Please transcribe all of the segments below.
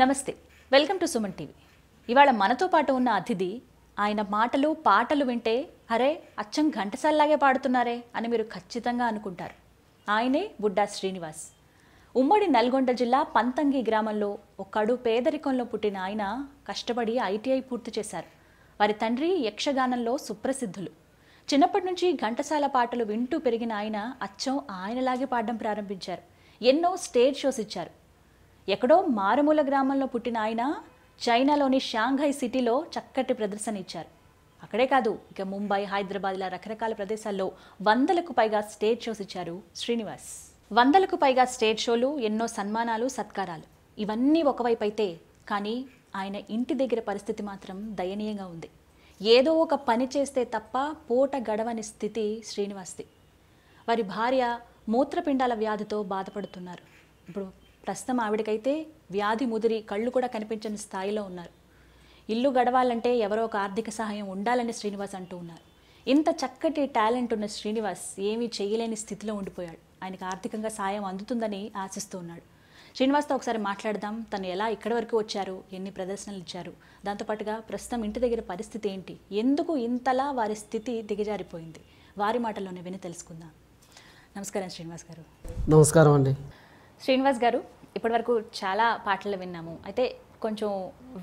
నమస్తే welcome to Suman TV ఇవాళ మనతో పాటు ఉన్న అతిథి ఆయన మాటలు పాటలు వింటే అరే అచ్చం ఘంటసల్లాగే పాడుతున్నారే అని మీరు ఖచ్చితంగా అనుకుంటారు ఆయనే బుడ్డా శ్రీనివాస్ ఉమ్మడి నల్గొండ జిల్లా పంతంగి గ్రామంలో ఒకడు పేదరికంలో పుట్టిన ఆయన కష్టపడి ఐటీఐ పూర్తి చేశారు వారి తండ్రి యక్షగానంలో సుప్రసిద్ధులు చిన్నప్పటి నుంచి ఘంటసాల పాటలు వింటూ పెరిగిన ఆయన అచ్చం ఆయనలాగే పాడడం ప్రారంభించారు ఎన్నో స్టేజ్ షోస్ ఇచ్చారు ఎక్కడో మారుమూల గ్రామంలో పుట్టిన ఆయన చైనాలోని షాంఘై సిటీలో చక్కటి ప్రదర్శన ఇచ్చారు అక్కడే కాదు ఇక ముంబై హైదరాబాద్ ఇలా రకరకాల ప్రదేశాల్లో వందలకు పైగా స్టేజ్ షోస్ ఇచ్చారు శ్రీనివాస్ వందలకు పైగా స్టేజ్ షోలు ఎన్నో సన్మానాలు సత్కారాలు ఇవన్నీ ఒకవైపు అయితే కానీ ఆయన ఇంటి దగ్గర పరిస్థితి మాత్రం దయనీయంగా ఉంది ఏదో ఒక పని చేస్తే తప్ప పూట గడవని స్థితి శ్రీనివాస్ది వారి భార్య మూత్రపిండాల వ్యాధితో బాధపడుతున్నారు ఇప్పుడు ప్రస్తుతం ఆవిడకైతే వ్యాధి ముదిరి కళ్ళు కూడా కనిపించని స్థాయిలో ఉన్నారు ఇల్లు గడవాలంటే ఎవరో ఒక ఆర్థిక సహాయం ఉండాలని శ్రీనివాస్ అంటూ ఉన్నారు ఇంత చక్కటి టాలెంట్ ఉన్న శ్రీనివాస్ ఏమీ చేయలేని స్థితిలో ఉండిపోయాడు ఆయనకు ఆర్థికంగా సాయం అందుతుందని ఆశిస్తూ ఉన్నాడు శ్రీనివాస్తో ఒకసారి మాట్లాడదాం తను ఎలా ఇక్కడి వరకు వచ్చారు ఎన్ని ప్రదర్శనలు ఇచ్చారు దాంతోపాటుగా ప్రస్తుతం ఇంటి దగ్గర పరిస్థితి ఏంటి ఎందుకు ఇంతలా వారి స్థితి దిగజారిపోయింది వారి మాటల్లోనే విని తెలుసుకుందాం నమస్కారం శ్రీనివాస్ గారు నమస్కారం అండి శ్రీనివాస్ గారు ఇప్పటివరకు చాలా పాటలు విన్నాము అయితే కొంచెం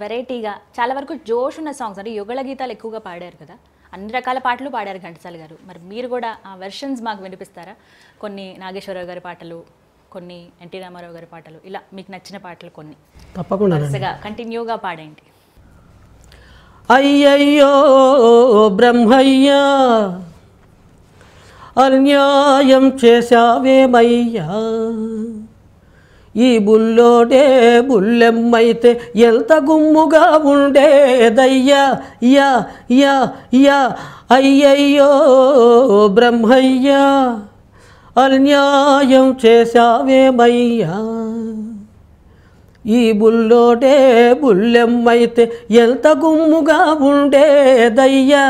వెరైటీగా చాలా వరకు జోష్ ఉన్న సాంగ్స్ అంటే యుగళ గీతాలు ఎక్కువగా పాడారు కదా అన్ని రకాల పాటలు పాడారు ఘంటసాల గారు మరి మీరు కూడా ఆ వెర్షన్స్ మాకు వినిపిస్తారా కొన్ని నాగేశ్వరరావు గారి పాటలు కొన్ని ఎన్టీ రామారావు గారి పాటలు ఇలా మీకు నచ్చిన పాటలు కొన్ని తప్పకుండా కంటిన్యూగా పాడేయండి అయ్యయ్యో బ్రహ్మయ్యా అన్యాయం చేశావేమయ్యా ఈ బుల్లోడే బుల్లెమ్మైతే ఎంత గుమ్ముగా ఉండేదయ్యా యా యా యా అయ్యయ్యో బ్రహ్మయ్యా అన్యాయం చేశావేమయ్యా ఈ బుల్లోటే బుల్లెమ్మైతే ఎంత గుమ్ముగా ఉండేదయ్యా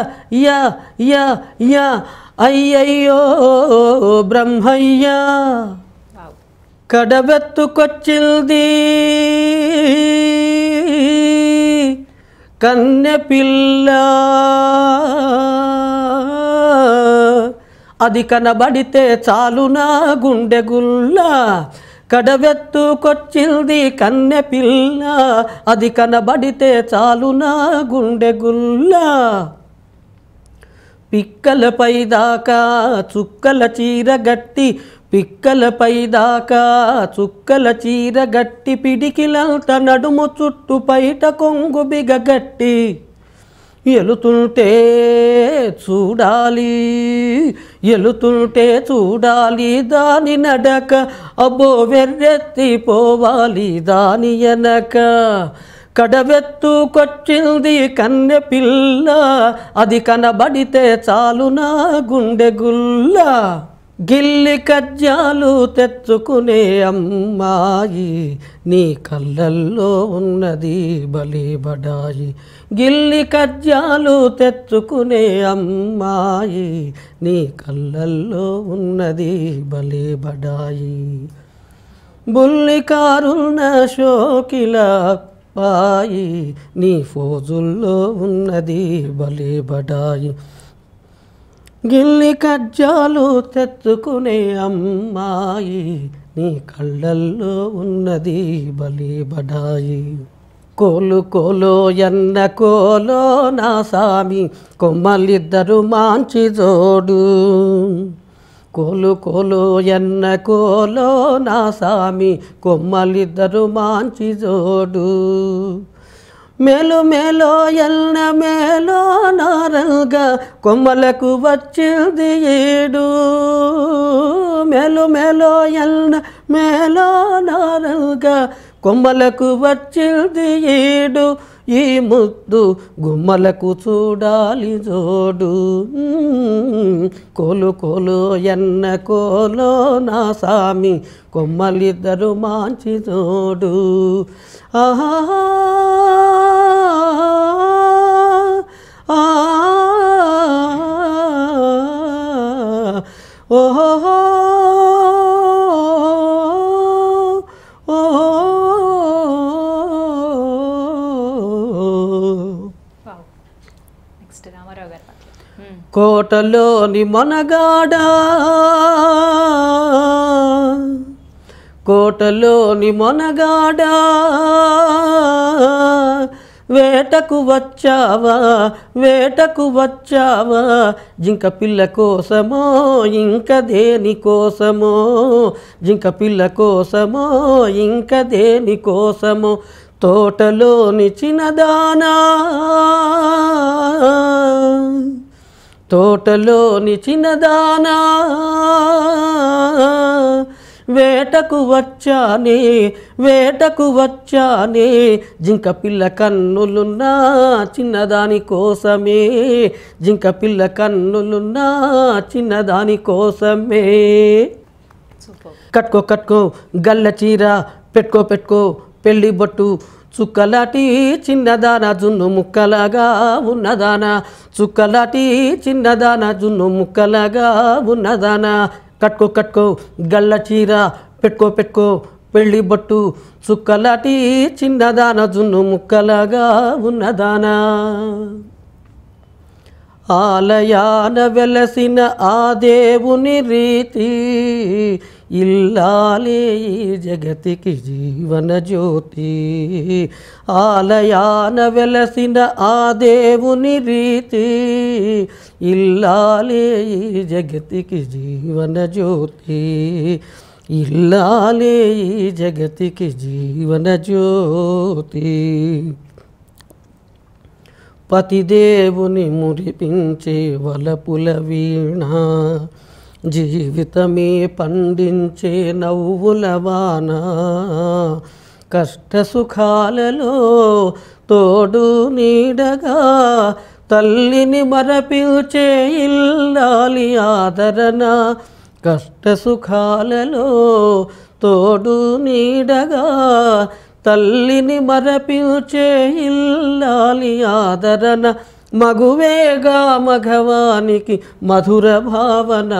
యా యా యా అయ్యయ్యో బ్రహ్మయ్యా కడబెత్తుకొచ్చింది కన్నె పిల్ల అది కనబడితే చాలు నా గుండె గుల్ల కడవెత్తుకొచ్చింది కన్నె పిల్ల అది కనబడితే చాలు నా గుండె గుల్ల పిక్కలపై దాకా చుక్కల చీరగట్టి పై దాకా చుక్కల చీర గట్టి పిడికిలంత నడుము చుట్టు పైట కొంగు బిగగట్టి ఎలుతుంటే చూడాలి ఎలుతుంటే చూడాలి దాని నడక అబ్బో వెర్రెత్తి పోవాలి దాని ఎనక కడవెత్తుకొచ్చింది కన్నె పిల్ల అది కనబడితే చాలు నా గుండె గుల్లా గిల్లి కజ్జాలు తెచ్చుకునే అమ్మాయి నీ కళ్ళల్లో ఉన్నది బలిబడాయి గిల్లి కజ్జాలు తెచ్చుకునే అమ్మాయి నీ కళ్ళల్లో ఉన్నది బలిబడాయి బుల్లి కారున్న షోకిల పాయి నీ ఫోజుల్లో ఉన్నది బలిబడాయి గిల్లి కజ్జాలు తెచ్చుకునే అమ్మాయి నీ కళ్ళల్లో ఉన్నది బలి బడాయి కోలు కోలో ఎన్న కోలో నా సామి కొమ్మలిద్దరు మాంచి జోడు కోలు కోలో ఎన్న కోలో నా సామి కొమ్మలిద్దరు మాంచి జోడు మేలు మేలో ఎల్న మేలో నారల్గా కొమ్మలకు వచ్చింది ఏడు మేలు మేలో ఎల్న మేలో నారల్గా కొమ్మలకు వచ్చింది ఏడు ఈ ముద్దు గుమ్మలకు చూడాలి జోడు కోలు కోలు ఎన్న కోలో నా సామి కొమ్మలిద్దరు మాంచి జోడు ఆహా ఓహో కోటలోని మొనగాడ కోటలోని మొనగాడ వేటకు వచ్చావా వేటకు వచ్చావా జింక పిల్ల కోసమో ఇంక దేని కోసమో జింక పిల్ల కోసమో ఇంక దేని కోసమో తోటలోని చిన్నదానా తోటలోని చిన్నదానా వేటకు వచ్చానే వేటకు వచ్చానే జింక పిల్ల కన్నులున్నా చిన్నదాని కోసమే జింక పిల్ల కన్నులున్నా చిన్నదాని కోసమే కట్టుకో కట్టుకో గల్ల చీర పెట్టుకో పెట్టుకో పెళ్ళి బొట్టు చుక్కలాటి చిన్నదాన జున్ను ముక్కలాగా ఉన్నదాన చుక్కలాటి చిన్నదాన జున్ను ముక్కలాగా ఉన్నదాన కట్టుకో కట్టుకో గల్ల చీర పెట్టుకో పెట్టుకో పెళ్ళి బొట్టు చుక్కలాటి చిన్నదాన జున్ను ముక్కలాగా ఉన్నదానా ఆలయాన వెలసిన ఆ దేవుని రీతి ఇల్లాలే ఈ జగతికి జీవన జ్యోతి ఆలయాన వెలసిన ఆ దేవుని రీతి ఇల్లాలే ఈ జగతికి జీవన జ్యోతి ఇల్లాలే ఈ జగతికి జీవన జ్యోతి పతిదేవుని మురిపించే వలపుల వీణ జీవితమే పండించే నవ్వుల వాన కష్ట సుఖాలలో తోడు నీడగా తల్లిని మరపిల్చే ఇల్లాలి ఆదరణ కష్ట సుఖాలలో తోడు నీడగా తల్లిని మరపిల్చే ఇల్లాలి ఆదరణ మగువేగా మఘవానికి మధుర భావన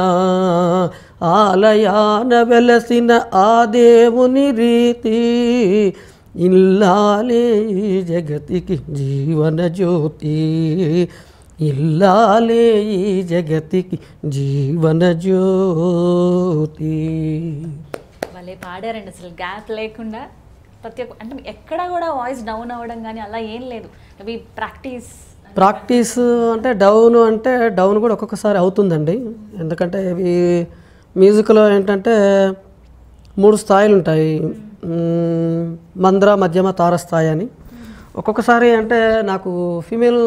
ఆలయాన వెలసిన ఆ దేవుని రీతి ఇల్లాలే ఈ జగతికి జీవన జ్యోతి ఇల్లాలే ఈ జగతికి జీవన జ్యోతి భలే పాడారండి అసలు గ్యాప్ లేకుండా ప్రతి ఒక్క అంటే ఎక్కడ కూడా వాయిస్ డౌన్ అవ్వడం కానీ అలా ఏం లేదు అవి ప్రాక్టీస్ ప్రాక్టీస్ అంటే డౌన్ అంటే డౌన్ కూడా ఒక్కొక్కసారి అవుతుందండి ఎందుకంటే ఇవి మ్యూజిక్లో ఏంటంటే మూడు స్థాయిలు ఉంటాయి మంద్ర మధ్యమ తార స్థాయి అని ఒక్కొక్కసారి అంటే నాకు ఫీమేల్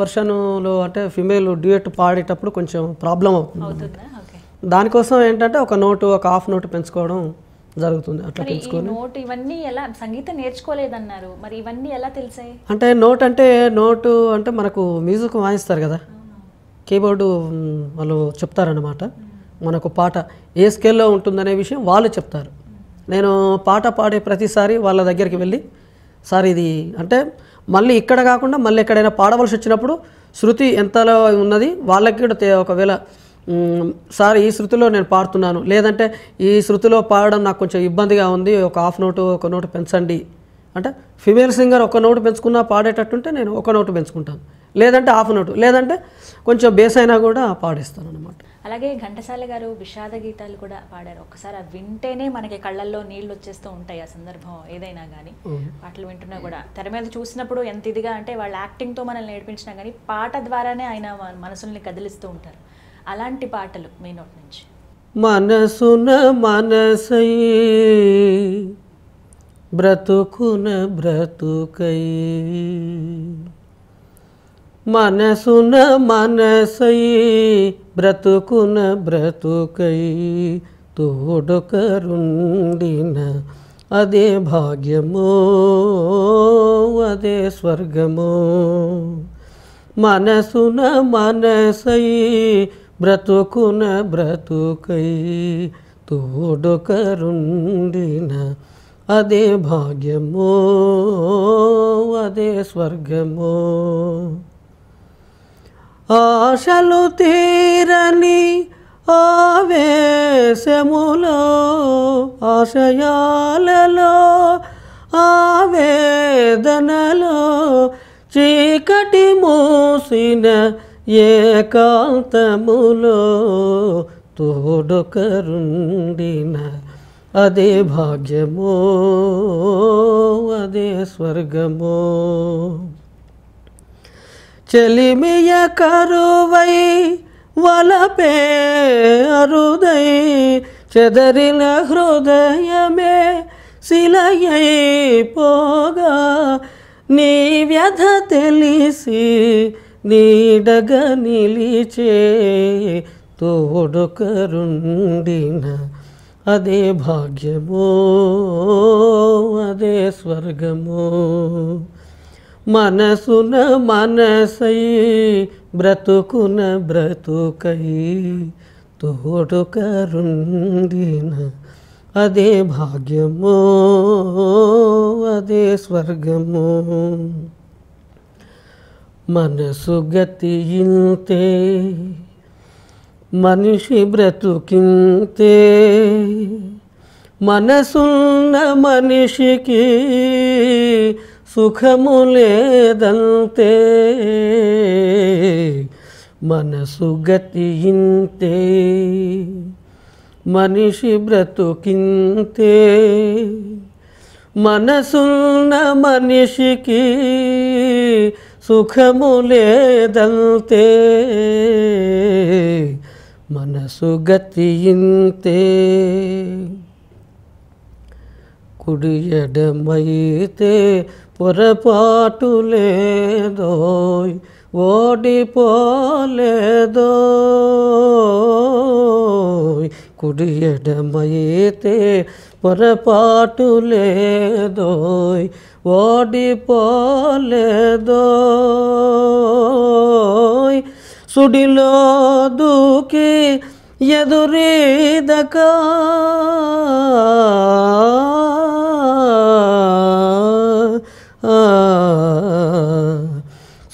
వర్షన్లో అంటే ఫీమేల్ డ్యూయట్ పాడేటప్పుడు కొంచెం ప్రాబ్లం అవుతుంది దానికోసం ఏంటంటే ఒక నోటు ఒక హాఫ్ నోటు పెంచుకోవడం జరుగుతుంది అట్లా తెలుసుకొని నోట్ ఇవన్నీ ఎలా సంగీతం నేర్చుకోలేదన్నారు మరి ఇవన్నీ ఎలా తెలిసాయి అంటే నోట్ అంటే నోటు అంటే మనకు మ్యూజిక్ వాయిస్తారు కదా కీబోర్డు వాళ్ళు చెప్తారన్నమాట మనకు పాట ఏ స్కేల్లో ఉంటుందనే విషయం వాళ్ళు చెప్తారు నేను పాట పాడే ప్రతిసారి వాళ్ళ దగ్గరికి వెళ్ళి సార్ ఇది అంటే మళ్ళీ ఇక్కడ కాకుండా మళ్ళీ ఎక్కడైనా పాడవలసి వచ్చినప్పుడు శృతి ఎంతలో ఉన్నది వాళ్ళకి కూడా ఒకవేళ సార్ ఈ శృతిలో నేను పాడుతున్నాను లేదంటే ఈ శృతిలో పాడడం నాకు కొంచెం ఇబ్బందిగా ఉంది ఒక హాఫ్ నోటు ఒక నోటు పెంచండి అంటే ఫిమేల్ సింగర్ ఒక నోటు పెంచుకున్నా పాడేటట్టుంటే నేను ఒక నోటు పెంచుకుంటాను లేదంటే హాఫ్ నోటు లేదంటే కొంచెం బేస్ అయినా కూడా పాడేస్తాను అనమాట అలాగే ఘంటసాల గారు విషాద గీతాలు కూడా పాడారు ఒకసారి వింటేనే మనకి కళ్ళల్లో నీళ్ళు వచ్చేస్తూ ఉంటాయి ఆ సందర్భం ఏదైనా కానీ పాటలు వింటున్నా కూడా తెర మీద చూసినప్పుడు ఎంత ఇదిగా అంటే వాళ్ళ యాక్టింగ్తో మనల్ని నేర్పించినా కానీ పాట ద్వారానే ఆయన మనసుల్ని కదిలిస్తూ ఉంటారు అలాంటి పాటలు మెనోట్ నుంచి మనసున మనసై బ్రతుకున బ్రతుకై మనసున మనసై బ్రతుకున బ్రతుకై తోడ కరుండిన అదే భాగ్యమో అదే స్వర్గమో మనసున మనసై బ్రతుకున బ్రతుకై తోడొకరుండిన అదే భాగ్యమో అదే స్వర్గమో ఆశలు తీరని ఆవేశములో ఆశయాలలో ఆవేదనలో చీకటి మూసిన ఏకాంతములో తోడొకరుండిన అదే భాగ్యమో అదే స్వర్గమో చెలిమియ కరువై వలపే అరుదై చెదరిన హృదయమే శిలయై పోగా నీ వ్యధ తెలిసి నీడగా నిలిచే తోడుకరుండిన అదే భాగ్యమో అదే స్వర్గమో మనసున మనసై బ్రతుకున బ్రతుకై తోడుకరుండిన అదే భాగ్యమో అదే స్వర్గమో మనసు గతి ఇంతే మనిషి బ్రతుకింతే మనసున్న మనిషికి సుఖము లేదంతే మనసు గతి ఇంతే మనిషి బ్రతుకింతే మనసున్న మనిషికి సుఖము లేదంతే మనసు గతియింతే కుడి ఎడమైతే పొరపాటు లేదో ఓడిపోలేదో కుడి ఎడమైతే పొరపాటు లేదోయ్ ওডি পলে দই সুডিল দুঃখে এদুরে দেখা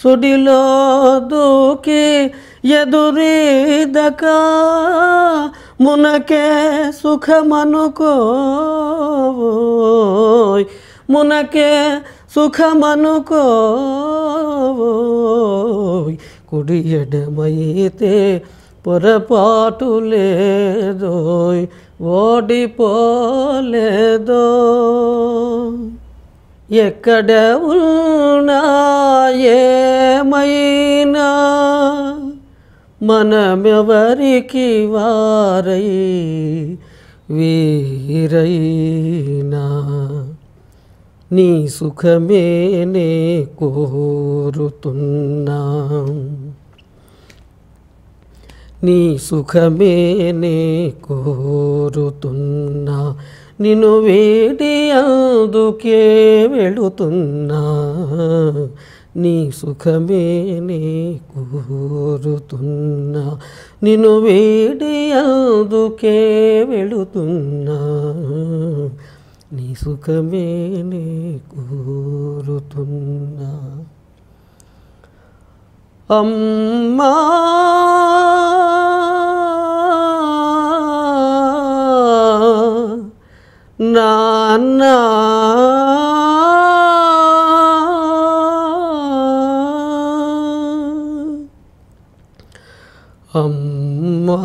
সুডিল দুঃখে এদুরে দেখা মুনকে সুখ মানক మునకే సుఖమనుకోవు కుడి పొరపాటు లేదో ఓడిపోలేదో ఎక్కడ ఉన్నా ఏమైనా మనమెవరికి వారై వీరైనా నీ సుఖమే నే కోరుతున్నా నీ సుఖమే నే కోరుతున్నా నిన్ను వేడి అందుకే వెళుతున్నా నీ సుఖమే నే కోరుతున్నా నిన్ను వేడి అందుకే వెళుతున్నా నీ సుఖమే నే కోరుతున్నా అమ్మా నాన్న అమ్మా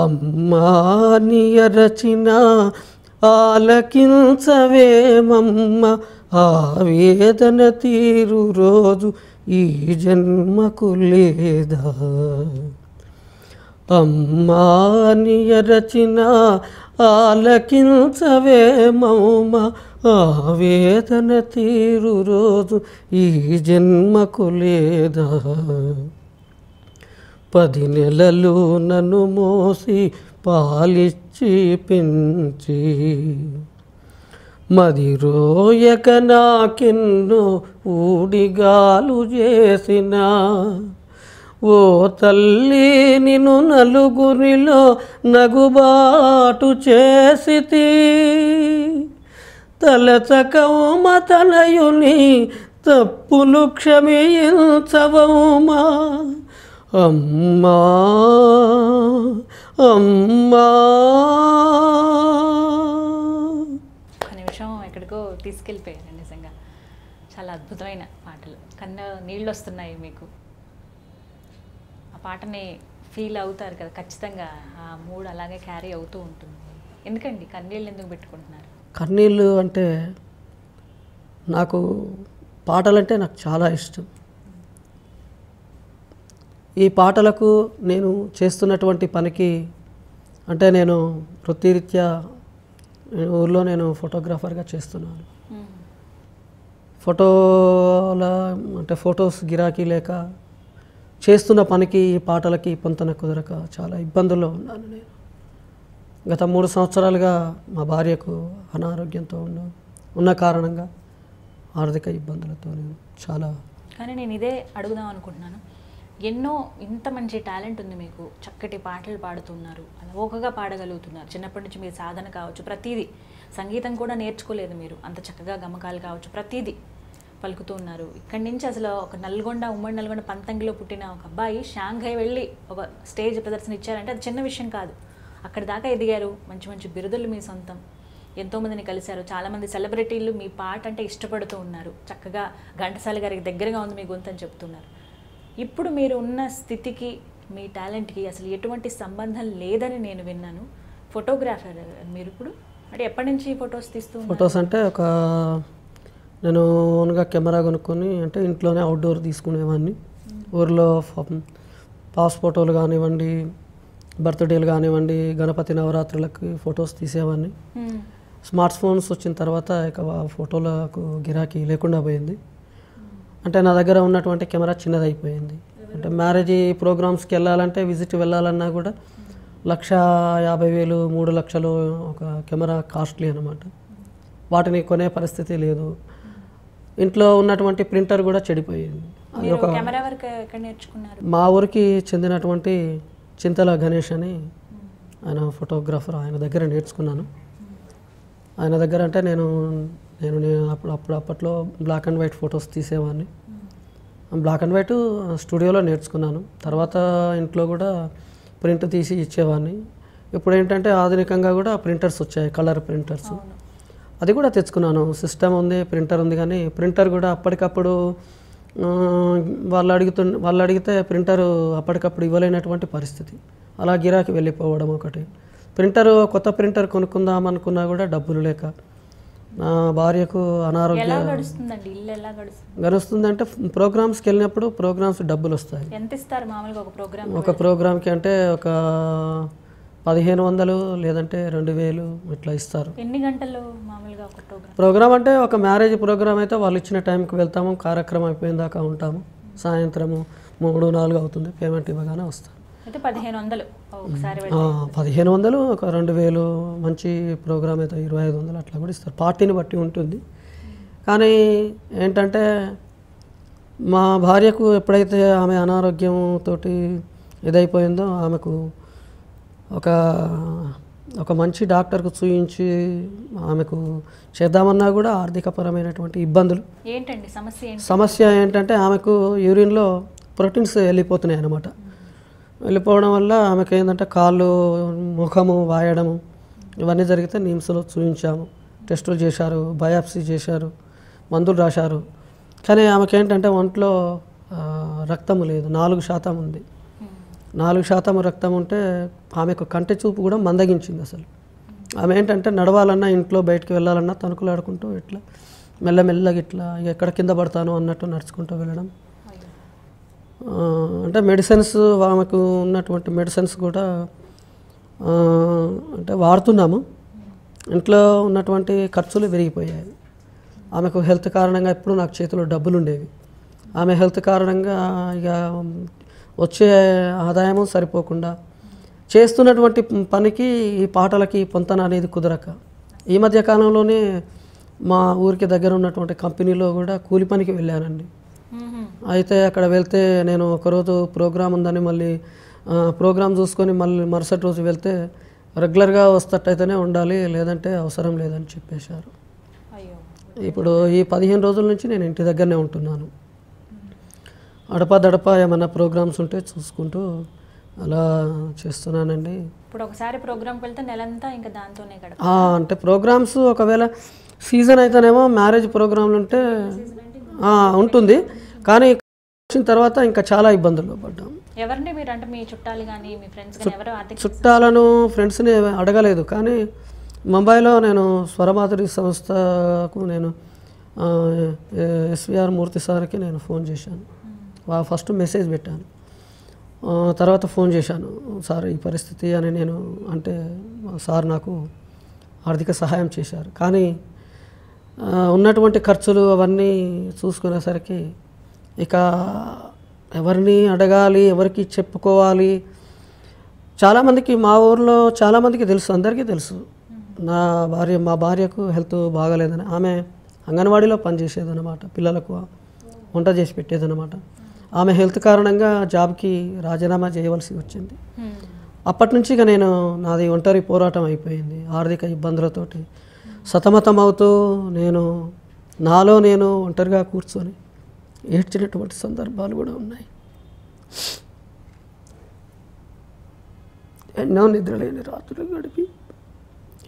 అమ్మానియ రచన ఆలకించవేమమ్మ ఆ వేదన తీరు రోజు ఈ జన్మకు లేదా అమ్మానియ రచన ఆలకించవేమమ్మ ఆ వేదన తీరు రోజు ఈ జన్మకు లేదా పది నెలలు నన్ను మోసి పాలిచ్చి పెంచి మది రోయక నాకెన్నో ఊడిగాలు చేసిన ఓ తల్లి నిన్ను నలుగురిలో నగుబాటు చేసితి తలచకౌమ తనయుని తప్పులు క్షమించవమా అమ్మా అమ్మా నిమిషం ఎక్కడికో తీసుకెళ్ళిపోయాను నిజంగా చాలా అద్భుతమైన పాటలు కన్నా నీళ్ళు వస్తున్నాయి మీకు ఆ పాటని ఫీల్ అవుతారు కదా ఖచ్చితంగా ఆ మూడ్ అలాగే క్యారీ అవుతూ ఉంటుంది ఎందుకండి కన్నీళ్ళు ఎందుకు పెట్టుకుంటున్నారు కన్నీళ్ళు అంటే నాకు పాటలంటే నాకు చాలా ఇష్టం ఈ పాటలకు నేను చేస్తున్నటువంటి పనికి అంటే నేను వృత్తిరీత్యా ఊర్లో నేను ఫోటోగ్రాఫర్గా చేస్తున్నాను ఫోటోల అంటే ఫొటోస్ గిరాకీ లేక చేస్తున్న పనికి ఈ పాటలకి పొంతన కుదరక చాలా ఇబ్బందుల్లో ఉన్నాను నేను గత మూడు సంవత్సరాలుగా మా భార్యకు అనారోగ్యంతో ఉన్న ఉన్న కారణంగా ఆర్థిక ఇబ్బందులతో నేను చాలా కానీ నేను ఇదే అడుగుదాం అనుకుంటున్నాను ఎన్నో ఇంత మంచి టాలెంట్ ఉంది మీకు చక్కటి పాటలు పాడుతున్నారు అలవోకగా పాడగలుగుతున్నారు చిన్నప్పటి నుంచి మీరు సాధన కావచ్చు ప్రతీది సంగీతం కూడా నేర్చుకోలేదు మీరు అంత చక్కగా గమకాలు కావచ్చు ప్రతీది పలుకుతూ ఉన్నారు ఇక్కడి నుంచి అసలు ఒక నల్గొండ ఉమ్మడి నల్గొండ పంతంగిలో పుట్టిన ఒక అబ్బాయి షాంఘై వెళ్ళి ఒక స్టేజ్ ప్రదర్శన ఇచ్చారంటే అది చిన్న విషయం కాదు అక్కడి దాకా ఎదిగారు మంచి మంచి బిరుదులు మీ సొంతం ఎంతోమందిని కలిశారు చాలామంది సెలబ్రిటీలు మీ పాట అంటే ఇష్టపడుతూ ఉన్నారు చక్కగా ఘంటసాల గారికి దగ్గరగా ఉంది మీ గొంతు అని చెప్తున్నారు ఇప్పుడు మీరు ఉన్న స్థితికి మీ టాలెంట్కి అసలు ఎటువంటి సంబంధం లేదని నేను విన్నాను ఫోటోగ్రాఫర్ మీరు ఇప్పుడు అంటే ఎప్పటి నుంచి ఫొటోస్ తీస్తూ ఫొటోస్ అంటే ఒక నేను ఓన్గా కెమెరా కొనుక్కొని అంటే ఇంట్లోనే అవుట్డోర్ తీసుకునేవాడిని ఊర్లో పాస్ ఫోటోలు కానివ్వండి బర్త్డేలు కానివ్వండి గణపతి నవరాత్రులకి ఫొటోస్ తీసేవాడిని స్మార్ట్ ఫోన్స్ వచ్చిన తర్వాత ఇక ఫోటోలకు గిరాకీ లేకుండా పోయింది అంటే నా దగ్గర ఉన్నటువంటి కెమెరా చిన్నదైపోయింది అంటే మ్యారేజ్ ప్రోగ్రామ్స్కి వెళ్ళాలంటే విజిట్ వెళ్ళాలన్నా కూడా లక్ష యాభై వేలు మూడు లక్షలు ఒక కెమెరా కాస్ట్లీ అనమాట వాటిని కొనే పరిస్థితి లేదు ఇంట్లో ఉన్నటువంటి ప్రింటర్ కూడా చెడిపోయింది అది ఒక మా ఊరికి చెందినటువంటి చింతల గణేష్ అని ఆయన ఫోటోగ్రాఫర్ ఆయన దగ్గర నేర్చుకున్నాను ఆయన దగ్గర అంటే నేను నేను అప్పుడు అప్పుడు అప్పట్లో బ్లాక్ అండ్ వైట్ ఫొటోస్ తీసేవాడిని బ్లాక్ అండ్ వైట్ స్టూడియోలో నేర్చుకున్నాను తర్వాత ఇంట్లో కూడా ప్రింట్ తీసి ఇచ్చేవాడిని ఇప్పుడు ఏంటంటే ఆధునికంగా కూడా ప్రింటర్స్ వచ్చాయి కలర్ ప్రింటర్స్ అది కూడా తెచ్చుకున్నాను సిస్టమ్ ఉంది ప్రింటర్ ఉంది కానీ ప్రింటర్ కూడా అప్పటికప్పుడు వాళ్ళు అడుగుతు వాళ్ళు అడిగితే ప్రింటర్ అప్పటికప్పుడు ఇవ్వలేనటువంటి పరిస్థితి అలా గిరాకి వెళ్ళిపోవడం ఒకటి ప్రింటర్ కొత్త ప్రింటర్ కొనుక్కుందాం అనుకున్నా కూడా డబ్బులు లేక నా భార్యకు అనారోగ్యం గడుస్తుంది అంటే ప్రోగ్రామ్స్కి వెళ్ళినప్పుడు ప్రోగ్రామ్స్ డబ్బులు వస్తాయి ఒక ప్రోగ్రామ్ కి అంటే ఒక పదిహేను వందలు లేదంటే రెండు వేలు ఇట్లా ఇస్తారు ఎన్ని గంటలు ప్రోగ్రామ్ అంటే ఒక మ్యారేజ్ ప్రోగ్రామ్ అయితే వాళ్ళు ఇచ్చిన టైంకి వెళ్తాము కార్యక్రమం అయిపోయిన దాకా ఉంటాము సాయంత్రము మూడు నాలుగు అవుతుంది పేమెంట్ ఇవ్వగానే వస్తాం పదిహేను వందలు పదిహేను వందలు ఒక రెండు వేలు మంచి ప్రోగ్రామ్ అయితే ఇరవై ఐదు వందలు అట్లా కూడా ఇస్తారు పార్టీని బట్టి ఉంటుంది కానీ ఏంటంటే మా భార్యకు ఎప్పుడైతే ఆమె అనారోగ్యంతో ఇదైపోయిందో ఆమెకు ఒక ఒక మంచి డాక్టర్కు చూయించి ఆమెకు చేద్దామన్నా కూడా ఆర్థికపరమైనటువంటి ఇబ్బందులు ఏంటండి సమస్య సమస్య ఏంటంటే ఆమెకు యూరిన్లో ప్రోటీన్స్ వెళ్ళిపోతున్నాయి అన్నమాట వెళ్ళిపోవడం వల్ల ఆమెకు ఏంటంటే కాళ్ళు ముఖము వాయడము ఇవన్నీ జరిగితే నిమ్స్లో చూపించాము టెస్టులు చేశారు బయాప్సీ చేశారు మందులు రాశారు కానీ ఆమెకి ఏంటంటే ఒంట్లో రక్తము లేదు నాలుగు శాతం ఉంది నాలుగు శాతం రక్తం ఉంటే ఆమెకు కంటి చూపు కూడా మందగించింది అసలు ఆమె ఏంటంటే నడవాలన్నా ఇంట్లో బయటకు వెళ్ళాలన్నా తణుకులాడుకుంటూ ఇట్లా మెల్లమెల్లగా ఇట్లా ఎక్కడ కింద పడతాను అన్నట్టు నడుచుకుంటూ వెళ్ళడం అంటే మెడిసిన్స్ ఆమెకు ఉన్నటువంటి మెడిసిన్స్ కూడా అంటే వాడుతున్నాము ఇంట్లో ఉన్నటువంటి ఖర్చులు పెరిగిపోయాయి ఆమెకు హెల్త్ కారణంగా ఎప్పుడు నాకు చేతిలో డబ్బులు ఉండేవి ఆమె హెల్త్ కారణంగా ఇక వచ్చే ఆదాయము సరిపోకుండా చేస్తున్నటువంటి పనికి ఈ పాటలకి పొంతన అనేది కుదరక ఈ మధ్య కాలంలోనే మా ఊరికి దగ్గర ఉన్నటువంటి కంపెనీలో కూడా కూలి పనికి వెళ్ళానండి అయితే అక్కడ వెళ్తే నేను ఒకరోజు ప్రోగ్రాం ఉందని మళ్ళీ ప్రోగ్రామ్ చూసుకొని మళ్ళీ మరుసటి రోజు వెళ్తే రెగ్యులర్గా వస్తట్టయితేనే ఉండాలి లేదంటే అవసరం లేదని చెప్పేశారు ఇప్పుడు ఈ పదిహేను రోజుల నుంచి నేను ఇంటి దగ్గరనే ఉంటున్నాను అడపా దడపా ఏమైనా ప్రోగ్రామ్స్ ఉంటే చూసుకుంటూ అలా చేస్తున్నానండి ఇప్పుడు ఒకసారి ప్రోగ్రామ్ వెళ్తే నెలంతా ఇంకా దాంతోనే అంటే ప్రోగ్రామ్స్ ఒకవేళ సీజన్ అయితేనేమో మ్యారేజ్ ప్రోగ్రాంలు ఉంటే ఉంటుంది కానీ వచ్చిన తర్వాత ఇంకా చాలా ఇబ్బందుల్లో పడ్డాం చుట్టాలను ఫ్రెండ్స్ని అడగలేదు కానీ ముంబైలో నేను స్వరమాధురి సంస్థకు నేను ఎస్విఆర్ మూర్తి సార్కి నేను ఫోన్ చేశాను ఫస్ట్ మెసేజ్ పెట్టాను తర్వాత ఫోన్ చేశాను సార్ ఈ పరిస్థితి అని నేను అంటే సార్ నాకు ఆర్థిక సహాయం చేశారు కానీ ఉన్నటువంటి ఖర్చులు అవన్నీ చూసుకునేసరికి ఇక ఎవరిని అడగాలి ఎవరికి చెప్పుకోవాలి చాలామందికి మా ఊర్లో చాలామందికి తెలుసు అందరికీ తెలుసు నా భార్య మా భార్యకు హెల్త్ బాగలేదని ఆమె అంగన్వాడీలో పనిచేసేదన్నమాట పిల్లలకు వంట చేసి పెట్టేదనమాట ఆమె హెల్త్ కారణంగా జాబ్కి రాజీనామా చేయవలసి వచ్చింది అప్పటి నుంచి ఇక నేను నాది ఒంటరి పోరాటం అయిపోయింది ఆర్థిక ఇబ్బందులతోటి సతమతమవుతూ నేను నాలో నేను ఒంటరిగా కూర్చొని ఏడ్చినటువంటి సందర్భాలు కూడా ఉన్నాయి ఎన్నో నిద్రలేని రాత్రులు గడిపి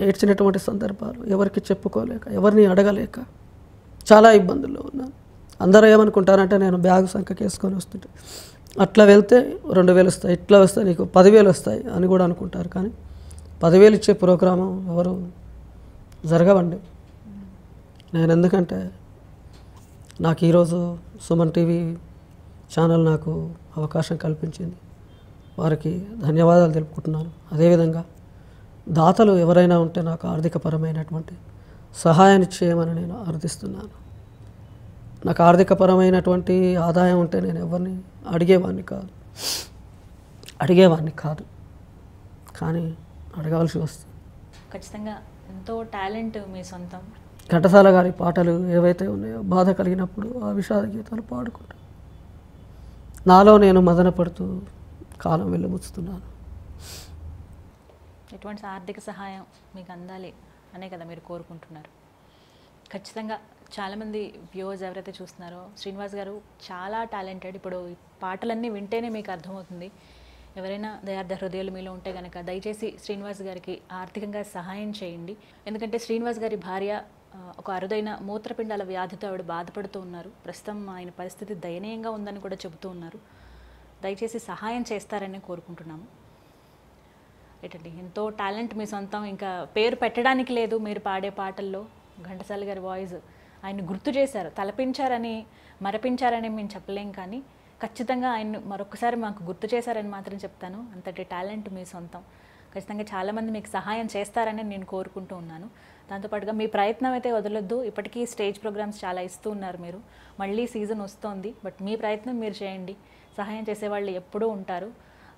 ఏడ్చినటువంటి సందర్భాలు ఎవరికి చెప్పుకోలేక ఎవరిని అడగలేక చాలా ఇబ్బందుల్లో ఉన్నాను అందరూ ఏమనుకుంటారంటే నేను బ్యాగ్ సంఖ్య వేసుకొని వస్తుంటే అట్లా వెళ్తే రెండు వేలు వస్తాయి ఇట్లా వస్తే నీకు పదివేలు వస్తాయి అని కూడా అనుకుంటారు కానీ పదివేలు ఇచ్చే ప్రోగ్రాము ఎవరు జరగవండి నేను ఎందుకంటే నాకు ఈరోజు సుమన్ టీవీ ఛానల్ నాకు అవకాశం కల్పించింది వారికి ధన్యవాదాలు తెలుపుకుంటున్నాను అదేవిధంగా దాతలు ఎవరైనా ఉంటే నాకు ఆర్థికపరమైనటువంటి సహాయాన్ని చేయమని నేను అర్థిస్తున్నాను నాకు ఆర్థికపరమైనటువంటి ఆదాయం ఉంటే నేను ఎవరిని అడిగేవాడిని కాదు అడిగేవాడిని కాదు కానీ అడగాల్సి వస్తుంది ఖచ్చితంగా ఎంతో టాలెంట్ మీ సొంతం ఘటసాల గారి పాటలు ఏవైతే ఉన్నాయో బాధ కలిగినప్పుడు ఆ విషాద గీతాలు పాడుకుంటాను నాలో నేను పడుతూ కాలం వెళ్ళబుచ్చుతున్నాను ఎటువంటి ఆర్థిక సహాయం మీకు అందాలి అనే కదా మీరు కోరుకుంటున్నారు ఖచ్చితంగా చాలామంది వ్యూవర్స్ ఎవరైతే చూస్తున్నారో శ్రీనివాస్ గారు చాలా టాలెంటెడ్ ఇప్పుడు పాటలన్నీ వింటేనే మీకు అర్థమవుతుంది ఎవరైనా దయార్థ హృదయాలు మీలో ఉంటే కనుక దయచేసి శ్రీనివాస్ గారికి ఆర్థికంగా సహాయం చేయండి ఎందుకంటే శ్రీనివాస్ గారి భార్య ఒక అరుదైన మూత్రపిండాల వ్యాధితో ఆవిడ బాధపడుతూ ఉన్నారు ప్రస్తుతం ఆయన పరిస్థితి దయనీయంగా ఉందని కూడా చెబుతూ ఉన్నారు దయచేసి సహాయం చేస్తారని కోరుకుంటున్నాము ఏంటండి ఎంతో టాలెంట్ మీ సొంతం ఇంకా పేరు పెట్టడానికి లేదు మీరు పాడే పాటల్లో ఘంటసాల గారి వాయిస్ ఆయన గుర్తు చేశారు తలపించారని మరపించారని మేము చెప్పలేం కానీ ఖచ్చితంగా ఆయన మరొకసారి మాకు గుర్తు చేశారని మాత్రం చెప్తాను అంతటి టాలెంట్ మీ సొంతం ఖచ్చితంగా చాలామంది మీకు సహాయం చేస్తారని నేను కోరుకుంటూ ఉన్నాను దాంతోపాటుగా మీ ప్రయత్నం అయితే వదలొద్దు ఇప్పటికీ స్టేజ్ ప్రోగ్రామ్స్ చాలా ఇస్తూ ఉన్నారు మీరు మళ్ళీ సీజన్ వస్తోంది బట్ మీ ప్రయత్నం మీరు చేయండి సహాయం చేసేవాళ్ళు ఎప్పుడూ ఉంటారు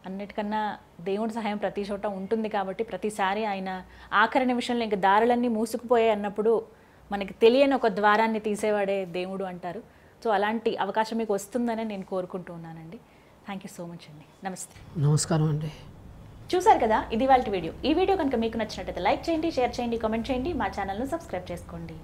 అన్నిటికన్నా దేవుడి సహాయం ప్రతి చోట ఉంటుంది కాబట్టి ప్రతిసారి ఆయన ఆఖరి నిమిషంలో ఇంకా దారులన్నీ మూసుకుపోయాయి అన్నప్పుడు మనకి తెలియని ఒక ద్వారాన్ని తీసేవాడే దేవుడు అంటారు సో అలాంటి అవకాశం మీకు వస్తుందని నేను కోరుకుంటూ ఉన్నానండి థ్యాంక్ యూ సో మచ్ అండి నమస్తే నమస్కారం అండి చూసారు కదా ఇది వాళ్ళ వీడియో ఈ వీడియో కనుక మీకు నచ్చినట్లయితే లైక్ చేయండి షేర్ చేయండి కామెంట్ చేయండి మా ఛానల్ను సబ్స్క్రైబ్ చేసుకోండి